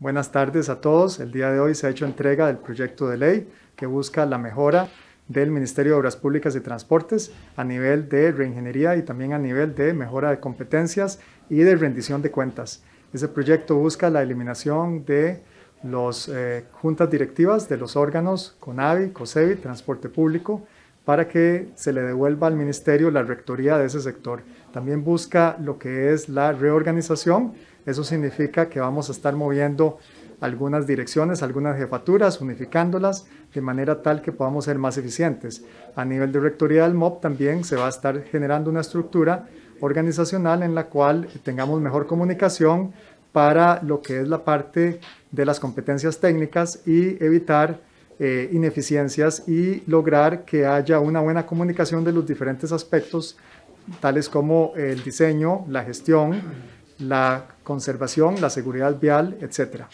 Buenas tardes a todos. El día de hoy se ha hecho entrega del proyecto de ley que busca la mejora del Ministerio de Obras Públicas y Transportes a nivel de reingeniería y también a nivel de mejora de competencias y de rendición de cuentas. Ese proyecto busca la eliminación de las eh, juntas directivas de los órganos CONAVI, COSEVI, Transporte Público, para que se le devuelva al ministerio la rectoría de ese sector. También busca lo que es la reorganización. Eso significa que vamos a estar moviendo algunas direcciones, algunas jefaturas, unificándolas de manera tal que podamos ser más eficientes. A nivel de rectoría del MOP también se va a estar generando una estructura organizacional en la cual tengamos mejor comunicación para lo que es la parte de las competencias técnicas y evitar eh, ineficiencias y lograr que haya una buena comunicación de los diferentes aspectos, tales como el diseño, la gestión, la conservación, la seguridad vial, etc.